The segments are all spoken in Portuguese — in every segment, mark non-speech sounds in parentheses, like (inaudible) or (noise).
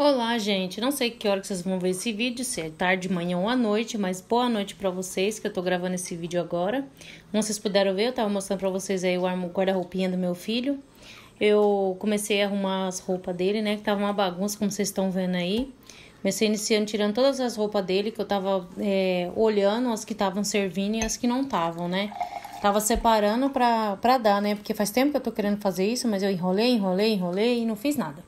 Olá, gente. Não sei que hora que vocês vão ver esse vídeo, se é tarde, manhã ou à noite, mas boa noite para vocês, que eu tô gravando esse vídeo agora. Como vocês puderam ver, eu tava mostrando para vocês aí o guarda-roupinha do meu filho. Eu comecei a arrumar as roupas dele, né, que tava uma bagunça, como vocês estão vendo aí. Comecei iniciando tirando todas as roupas dele, que eu tava é, olhando as que estavam servindo e as que não estavam, né. Tava separando pra, pra dar, né, porque faz tempo que eu tô querendo fazer isso, mas eu enrolei, enrolei, enrolei e não fiz nada.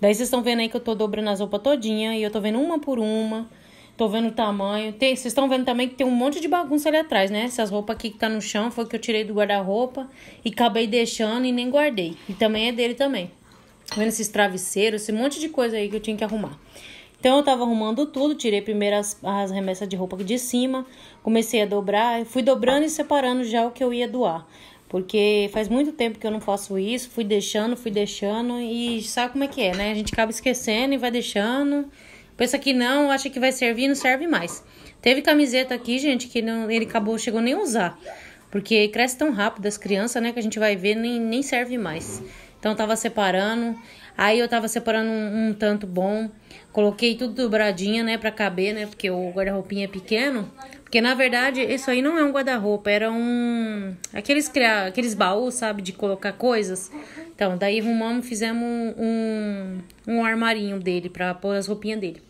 Daí vocês estão vendo aí que eu tô dobrando as roupas todinha e eu tô vendo uma por uma. Tô vendo o tamanho. Tem, vocês estão vendo também que tem um monte de bagunça ali atrás, né? Essas roupas aqui que tá no chão foi que eu tirei do guarda-roupa e acabei deixando e nem guardei. E também é dele também. Tô tá vendo esses travesseiros, esse monte de coisa aí que eu tinha que arrumar. Então eu tava arrumando tudo, tirei primeiro as, as remessas de roupa aqui de cima, comecei a dobrar, fui dobrando e separando já o que eu ia doar. Porque faz muito tempo que eu não faço isso, fui deixando, fui deixando e sabe como é que é, né? A gente acaba esquecendo e vai deixando. Pensa que não, acha que vai servir, não serve mais. Teve camiseta aqui, gente, que não, ele acabou, chegou nem a usar. Porque cresce tão rápido as crianças, né? Que a gente vai ver, nem, nem serve mais. Então tava separando. Aí eu tava separando um, um tanto bom, coloquei tudo dobradinha, né, pra caber, né, porque o guarda-roupinha é pequeno. Porque na verdade isso aí não é um guarda-roupa, era um. Aqueles, aqueles baús, sabe, de colocar coisas. Então, daí arrumamos, fizemos um, um armarinho dele pra pôr as roupinhas dele.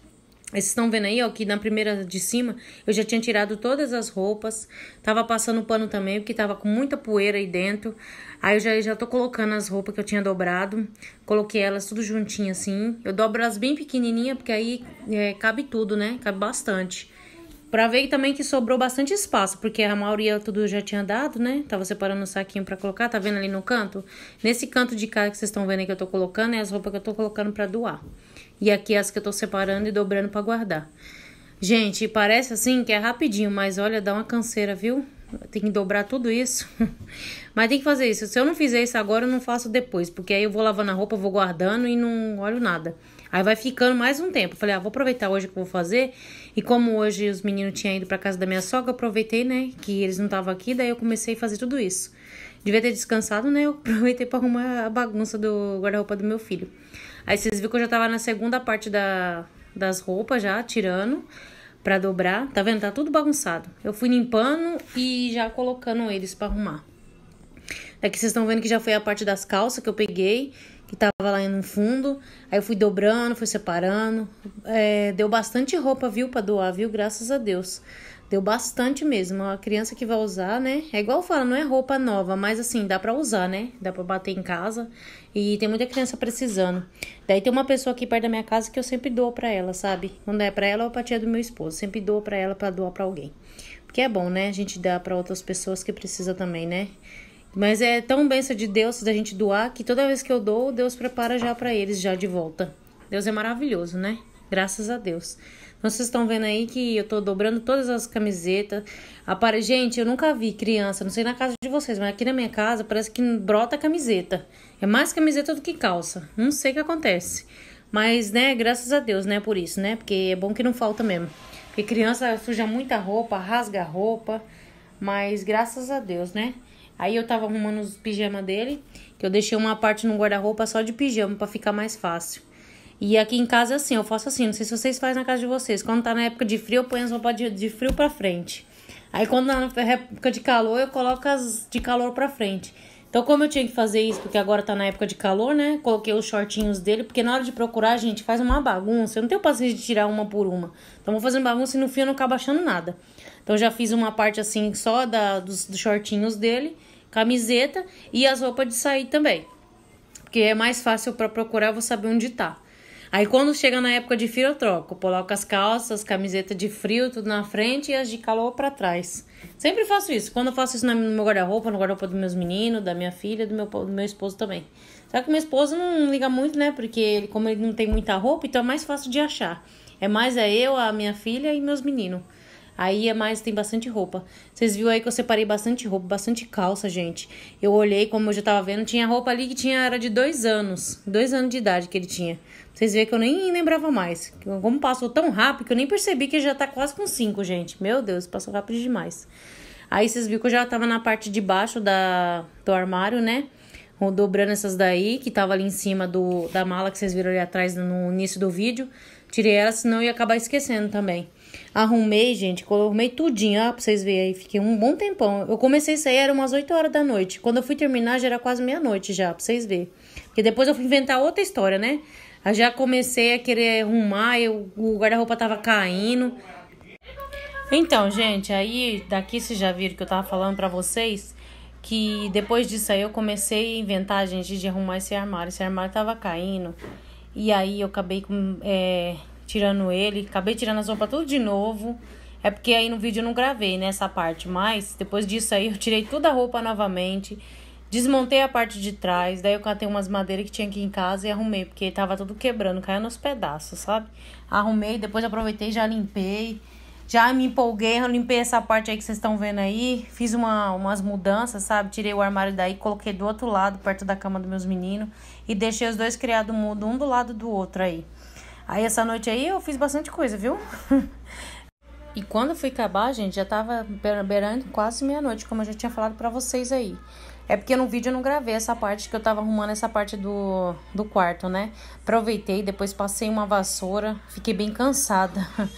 Vocês estão vendo aí, ó, que na primeira de cima eu já tinha tirado todas as roupas. Tava passando pano também, porque tava com muita poeira aí dentro. Aí eu já, já tô colocando as roupas que eu tinha dobrado. Coloquei elas tudo juntinho assim. Eu dobro elas bem pequenininha, porque aí é, cabe tudo, né? Cabe bastante. Pra ver também que sobrou bastante espaço, porque a maioria tudo já tinha dado, né? Tava separando o saquinho para colocar, tá vendo ali no canto? Nesse canto de cá que vocês estão vendo aí que eu tô colocando, é as roupas que eu tô colocando para doar. E aqui as que eu tô separando e dobrando para guardar. Gente, parece assim que é rapidinho, mas olha, dá uma canseira, viu? tem que dobrar tudo isso. (laughs) Mas tem que fazer isso. Se eu não fizer isso agora, eu não faço depois. Porque aí eu vou lavando a roupa, vou guardando e não olho nada. Aí vai ficando mais um tempo. Falei, ah, vou aproveitar hoje que eu vou fazer. E como hoje os meninos tinham ido pra casa da minha sogra, aproveitei, né? Que eles não estavam aqui, daí eu comecei a fazer tudo isso. Devia ter descansado, né? Eu (laughs) aproveitei pra arrumar a bagunça do guarda-roupa do meu filho. Aí vocês viram que eu já tava na segunda parte da, das roupas já, tirando para dobrar. Tá vendo? Tá tudo bagunçado. Eu fui limpando e já colocando eles para arrumar. Aqui é vocês estão vendo que já foi a parte das calças que eu peguei, que tava lá no fundo. Aí eu fui dobrando, fui separando. É, deu bastante roupa, viu, pra doar, viu? Graças a Deus. Deu bastante mesmo. A criança que vai usar, né? É igual fala, não é roupa nova, mas assim, dá para usar, né? Dá para bater em casa. E tem muita criança precisando. Daí tem uma pessoa aqui perto da minha casa que eu sempre dou para ela, sabe? Quando é para ela ou pra tia do meu esposo. Sempre dou para ela para doar para alguém. Porque é bom, né? A gente dá para outras pessoas que precisa também, né? Mas é tão benção de Deus da gente doar que toda vez que eu dou, Deus prepara já para eles já de volta. Deus é maravilhoso, né? Graças a Deus. Então, vocês estão vendo aí que eu tô dobrando todas as camisetas. Apare... Gente, eu nunca vi criança, não sei na casa de vocês, mas aqui na minha casa parece que brota camiseta. É mais camiseta do que calça. Não sei o que acontece. Mas, né, graças a Deus, né, por isso, né? Porque é bom que não falta mesmo. Porque criança suja muita roupa, rasga roupa. Mas graças a Deus, né? Aí eu tava arrumando os pijamas dele, que eu deixei uma parte no guarda-roupa só de pijama para ficar mais fácil. E aqui em casa, assim, eu faço assim, não sei se vocês fazem na casa de vocês. Quando tá na época de frio, eu ponho as roupas de, de frio pra frente. Aí quando tá na época de calor, eu coloco as de calor pra frente. Então, como eu tinha que fazer isso, porque agora tá na época de calor, né? Coloquei os shortinhos dele, porque na hora de procurar, gente, faz uma bagunça. Eu não tenho paciência de tirar uma por uma. Então, vou fazendo bagunça e no fim eu não acabo achando nada. Então, já fiz uma parte, assim, só da, dos, dos shortinhos dele, camiseta e as roupas de sair também. Porque é mais fácil para procurar, eu vou saber onde tá. Aí quando chega na época de frio, eu troco. Coloco as calças, camiseta de frio, tudo na frente e as de calor para trás. Sempre faço isso. Quando eu faço isso no meu guarda-roupa, no guarda-roupa dos meus meninos, da minha filha, do meu, do meu esposo também. Só que meu esposo não liga muito, né? Porque ele, como ele não tem muita roupa, então é mais fácil de achar. É mais é eu, a minha filha e meus meninos. Aí é mais, tem bastante roupa. Vocês viram aí que eu separei bastante roupa, bastante calça, gente. Eu olhei, como eu já tava vendo, tinha roupa ali que tinha, era de dois anos. Dois anos de idade que ele tinha. Vocês veem que eu nem lembrava mais. Como passou tão rápido que eu nem percebi que já tá quase com 5, gente. Meu Deus, passou rápido demais. Aí vocês viram que eu já tava na parte de baixo da, do armário, né? Dobrando essas daí, que tava ali em cima do, da mala que vocês viram ali atrás no início do vídeo. Tirei ela, senão eu ia acabar esquecendo também. Arrumei, gente, arrumei tudinho, ó, pra vocês verem aí. Fiquei um bom tempão. Eu comecei isso aí, era umas 8 horas da noite. Quando eu fui terminar, já era quase meia-noite já, pra vocês verem. Porque depois eu fui inventar outra história, né? Eu já comecei a querer arrumar, eu, o guarda-roupa tava caindo. Então, gente, aí daqui vocês já viram que eu tava falando pra vocês que depois disso aí eu comecei a inventar, gente, de arrumar esse armário. Esse armário tava caindo. E aí eu acabei com, é, tirando ele, acabei tirando as roupas tudo de novo. É porque aí no vídeo eu não gravei nessa né, parte, mas depois disso aí eu tirei toda a roupa novamente. Desmontei a parte de trás, daí eu catei umas madeiras que tinha aqui em casa e arrumei, porque tava tudo quebrando, caindo nos pedaços, sabe? Arrumei, depois aproveitei, já limpei, já me empolguei, eu limpei essa parte aí que vocês estão vendo aí, fiz uma, umas mudanças, sabe? Tirei o armário daí, coloquei do outro lado, perto da cama dos meus meninos, e deixei os dois criados mudo, um do lado do outro aí. Aí essa noite aí eu fiz bastante coisa, viu? (laughs) e quando fui acabar, gente, já tava beirando quase meia-noite, como eu já tinha falado para vocês aí. É porque no vídeo eu não gravei essa parte que eu tava arrumando essa parte do, do quarto, né? Aproveitei, depois passei uma vassoura, fiquei bem cansada. (laughs)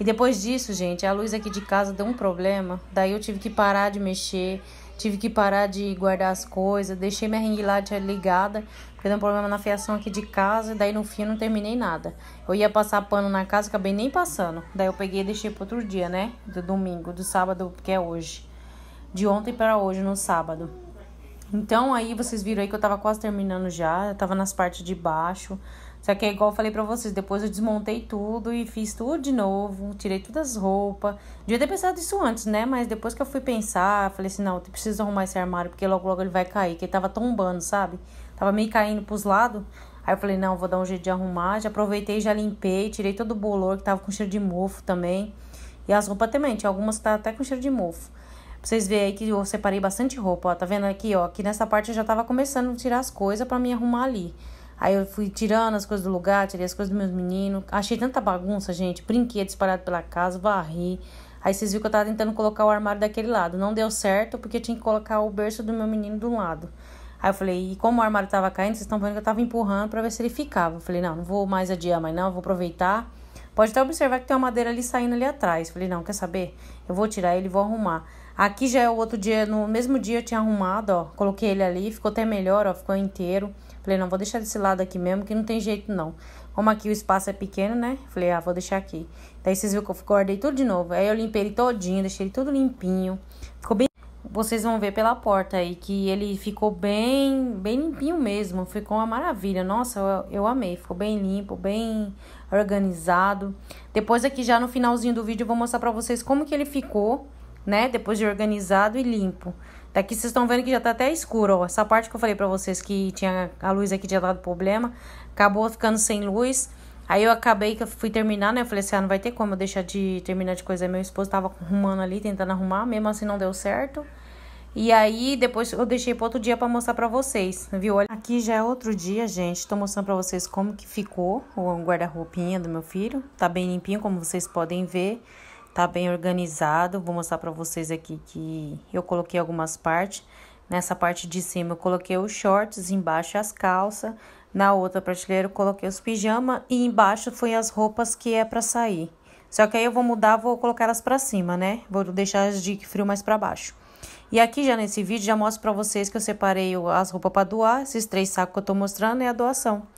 E depois disso, gente, a luz aqui de casa deu um problema. Daí eu tive que parar de mexer, tive que parar de guardar as coisas, deixei minha ring light ligada, porque deu um problema na fiação aqui de casa, e daí no fim eu não terminei nada. Eu ia passar pano na casa, acabei nem passando. Daí eu peguei e deixei pro outro dia, né? Do domingo, do sábado, que é hoje. De ontem para hoje, no sábado. Então aí vocês viram aí que eu tava quase terminando já, eu tava nas partes de baixo. Só que é igual eu falei pra vocês, depois eu desmontei tudo e fiz tudo de novo, tirei todas as roupas. Devia ter pensado isso antes, né? Mas depois que eu fui pensar, falei assim, não, eu preciso arrumar esse armário, porque logo logo ele vai cair, que ele tava tombando, sabe? Tava meio caindo pros lados. Aí eu falei, não, vou dar um jeito de arrumar. Já aproveitei, já limpei, tirei todo o bolor que tava com cheiro de mofo também. E as roupas também, tinha algumas que tá até com cheiro de mofo. Pra vocês verem aí que eu separei bastante roupa, ó. Tá vendo aqui, ó? Que nessa parte eu já tava começando a tirar as coisas para me arrumar ali. Aí eu fui tirando as coisas do lugar, tirei as coisas dos meus meninos. Achei tanta bagunça, gente. Brinquedo espalhado pela casa, varri. Aí vocês viram que eu tava tentando colocar o armário daquele lado. Não deu certo porque eu tinha que colocar o berço do meu menino de um lado. Aí eu falei, e como o armário tava caindo, vocês estão vendo que eu tava empurrando para ver se ele ficava. Eu falei, não, não vou mais adiar mais não, vou aproveitar. Pode até observar que tem uma madeira ali saindo ali atrás. Falei, não, quer saber? Eu vou tirar ele e vou arrumar. Aqui já é o outro dia, no mesmo dia eu tinha arrumado, ó. Coloquei ele ali, ficou até melhor, ó, ficou inteiro. Falei, não, vou deixar desse lado aqui mesmo, que não tem jeito não. Como aqui o espaço é pequeno, né? Falei, ah, vou deixar aqui. Daí vocês viram que eu guardei tudo de novo. Aí eu limpei ele todinho, deixei ele tudo limpinho vocês vão ver pela porta aí que ele ficou bem, bem limpinho mesmo, ficou uma maravilha. Nossa, eu, eu amei, ficou bem limpo, bem organizado. Depois aqui já no finalzinho do vídeo eu vou mostrar para vocês como que ele ficou, né, depois de organizado e limpo. Daqui vocês estão vendo que já tá até escuro, ó. Essa parte que eu falei para vocês que tinha a luz aqui tinha dado problema, acabou ficando sem luz. Aí eu acabei que eu fui terminar, né? Eu falei assim, ah, não vai ter como eu deixar de terminar de coisa. Meu esposo tava arrumando ali, tentando arrumar, mesmo assim não deu certo. E aí, depois eu deixei para outro dia para mostrar para vocês, viu? Olha, aqui já é outro dia, gente. Tô mostrando para vocês como que ficou o guarda-roupinha do meu filho. Tá bem limpinho, como vocês podem ver. Tá bem organizado. Vou mostrar para vocês aqui que eu coloquei algumas partes. Nessa parte de cima eu coloquei os shorts, embaixo as calças. Na outra prateleira eu coloquei os pijamas e embaixo foi as roupas que é para sair. Só que aí eu vou mudar, vou colocar elas para cima, né? Vou deixar as de frio mais para baixo. E aqui já nesse vídeo já mostro para vocês que eu separei as roupas para doar. Esses três sacos que eu estou mostrando é a doação.